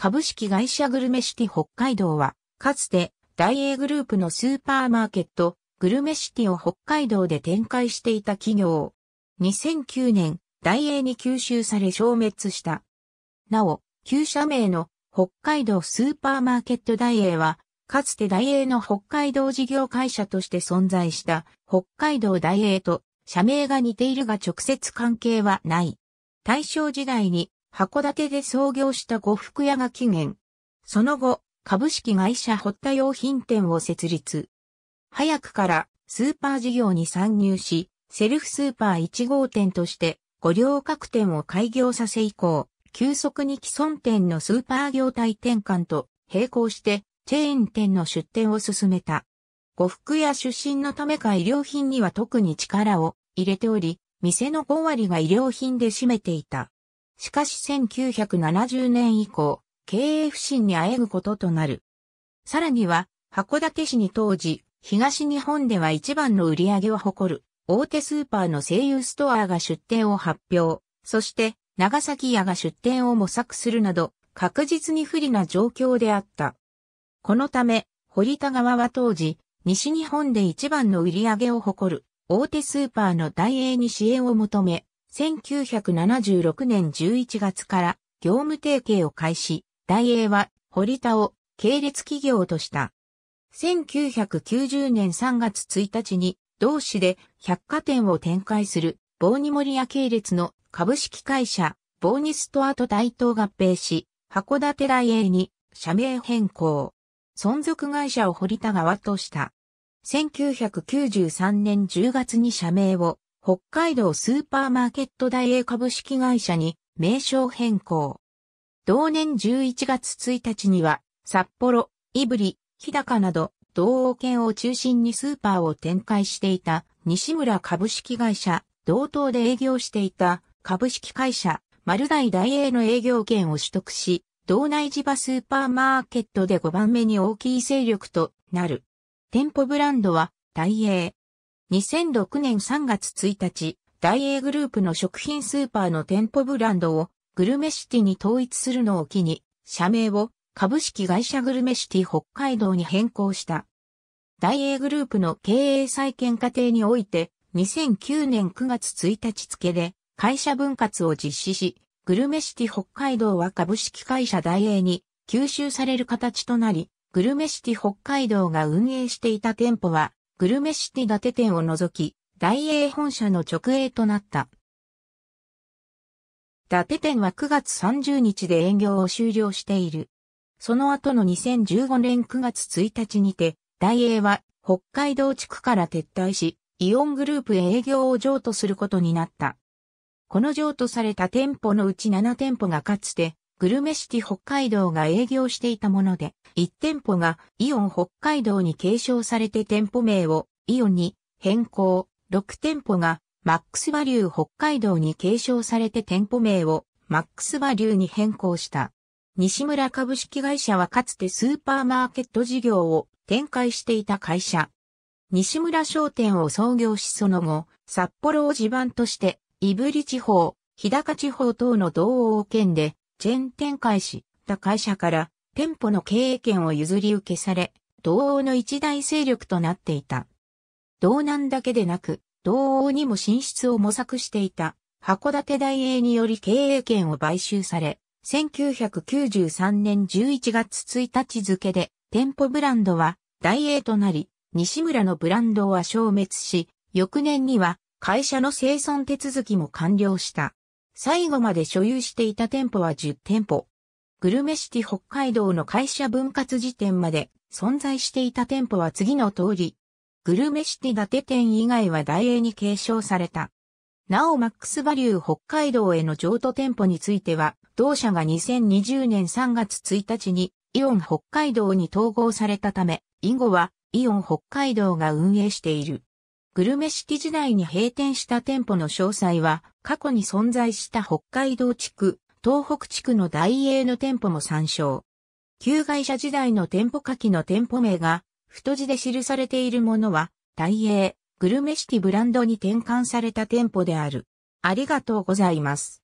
株式会社グルメシティ北海道は、かつて、大英グループのスーパーマーケット、グルメシティを北海道で展開していた企業。2009年、大英に吸収され消滅した。なお、旧社名の北海道スーパーマーケット大英は、かつて大英の北海道事業会社として存在した北海道大英と社名が似ているが直接関係はない。大正時代に函館で創業した呉服屋が起源。その後、株式会社堀田用品店を設立。早くからスーパー事業に参入し、セルフスーパー1号店として五稜郭店を開業させ以降、急速に既存店のスーパー業態転換と並行してチェーン店の出店を進めた。呉服屋出身のためか医療品には特に力を入れており、店の5割が医療品で占めていた。しかし1970年以降、経営不振にあえぐこととなる。さらには、函館市に当時、東日本では一番の売り上げを誇る、大手スーパーの声優ストアが出店を発表、そして長崎屋が出店を模索するなど、確実に不利な状況であった。このため、堀田側は当時、西日本で一番の売り上げを誇る、大手スーパーの大英に支援を求め、1976年11月から業務提携を開始、大英は堀田を系列企業とした。1990年3月1日に同市で百貨店を展開するボーニモリア系列の株式会社ボーニストアと大東合併し、函館大英に社名変更。存続会社を堀田側とした。1993年10月に社名を北海道スーパーマーケット大英株式会社に名称変更。同年11月1日には、札幌、胆振、日高など、同王県を中心にスーパーを展開していた西村株式会社、同等で営業していた株式会社、丸大大英の営業権を取得し、道内地場スーパーマーケットで5番目に大きい勢力となる。店舗ブランドは、大英。2006年3月1日、大英グループの食品スーパーの店舗ブランドをグルメシティに統一するのを機に、社名を株式会社グルメシティ北海道に変更した。大英グループの経営再建過程において、2009年9月1日付で会社分割を実施し、グルメシティ北海道は株式会社大英に吸収される形となり、グルメシティ北海道が運営していた店舗はグルメシティ伊達店を除き、大英本社の直営となった。伊達店は9月30日で営業を終了している。その後の2015年9月1日にて、大英は北海道地区から撤退し、イオングループへ営業を譲渡することになった。この譲渡された店舗のうち7店舗がかつてグルメシティ北海道が営業していたもので、1店舗がイオン北海道に継承されて店舗名をイオンに変更、6店舗がマックスバリュー北海道に継承されて店舗名をマックスバリューに変更した。西村株式会社はかつてスーパーマーケット事業を展開していた会社。西村商店を創業しその後、札幌を地盤として、胆振地方、日高地方等の道央県でチェーン展開した会社から店舗の経営権を譲り受けされ、同王の一大勢力となっていた。道南だけでなく、同王にも進出を模索していた函館大英により経営権を買収され、1993年11月1日付で店舗ブランドは大英となり、西村のブランドは消滅し、翌年には会社の生存手続きも完了した。最後まで所有していた店舗は10店舗。グルメシティ北海道の会社分割時点まで存在していた店舗は次の通り。グルメシティ伊達店以外は大英に継承された。なおマックスバリュー北海道への譲渡店舗については、同社が2020年3月1日にイオン北海道に統合されたため、以後はイオン北海道が運営している。グルメシティ時代に閉店した店舗の詳細は、過去に存在した北海道地区、東北地区の大英の店舗も参照。旧会社時代の店舗下記の店舗名が、太字で記されているものは、大英、グルメシティブランドに転換された店舗である。ありがとうございます。